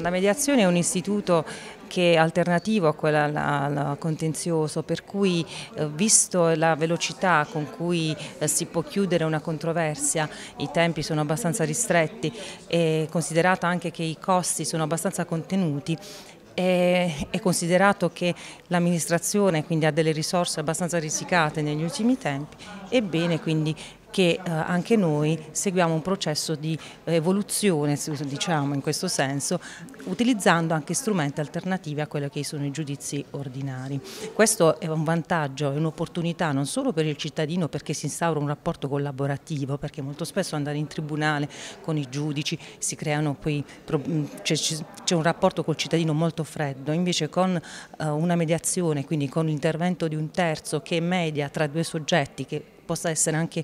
La mediazione è un istituto che è alternativo a quella al contenzioso, per cui eh, visto la velocità con cui eh, si può chiudere una controversia, i tempi sono abbastanza ristretti e considerata anche che i costi sono abbastanza contenuti, è considerato che l'amministrazione quindi ha delle risorse abbastanza risicate negli ultimi tempi, ebbene quindi che eh, anche noi seguiamo un processo di evoluzione, diciamo in questo senso, utilizzando anche strumenti alternativi a quelli che sono i giudizi ordinari. Questo è un vantaggio, è un'opportunità non solo per il cittadino perché si instaura un rapporto collaborativo, perché molto spesso andare in tribunale con i giudici si creano poi, mm, c'è un rapporto col cittadino molto freddo, invece con eh, una mediazione, quindi con l'intervento di un terzo che media tra due soggetti che possa essere anche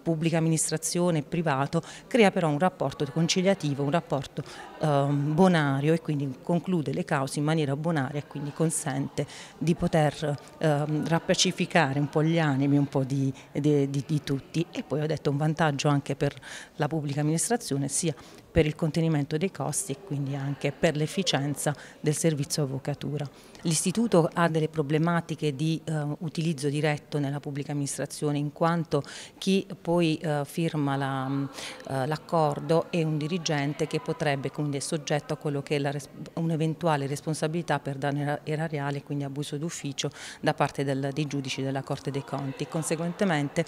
pubblica amministrazione, privato, crea però un rapporto conciliativo, un rapporto eh, bonario e quindi conclude le cause in maniera bonaria e quindi consente di poter eh, rappacificare un po' gli animi un po' di, di, di, di tutti e poi ho detto un vantaggio anche per la pubblica amministrazione sia per il contenimento dei costi e quindi anche per l'efficienza del servizio avvocatura. L'istituto ha delle problematiche di eh, utilizzo diretto nella pubblica amministrazione in quanto chi poi eh, firma mm, eh, l'accordo la, eh, è un dirigente che potrebbe quindi è soggetto a quello che è un'eventuale responsabilità per danno erariale quindi abuso d'ufficio da parte del, dei giudici della Corte dei Conti. Conseguentemente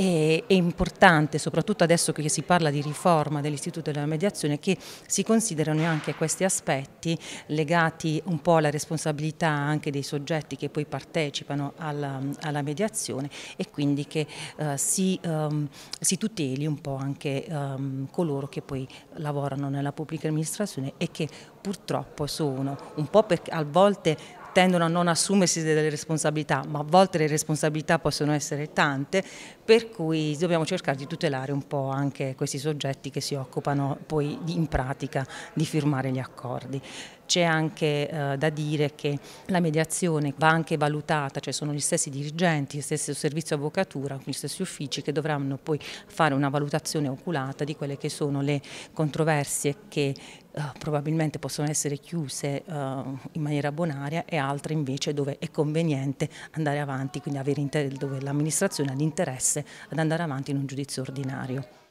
è, importante, soprattutto adesso che si parla di riforma dell'Istituto della Mediazione, che si considerano anche questi aspetti legati un po' alla responsabilità anche dei soggetti che poi partecipano alla, alla mediazione e quindi che eh, si, um, si, tuteli un po' anche um, coloro che poi lavorano nella pubblica amministrazione e che purtroppo sono un po' per, a volte tendono a non assumersi delle responsabilità, ma a volte le responsabilità possono essere tante, per cui dobbiamo cercare di tutelare un po' anche questi soggetti che si occupano poi in pratica di firmare gli accordi. C'è anche eh, da dire che la mediazione va anche valutata, cioè sono gli stessi dirigenti, il stesso servizio avvocatura, gli stessi uffici che dovranno poi fare una valutazione oculata di quelle che sono le controversie che eh, probabilmente possono essere chiuse eh, in maniera bonaria e altre invece dove è conveniente andare avanti, quindi avere dove l'amministrazione ha l'interesse ad andare avanti in un giudizio ordinario.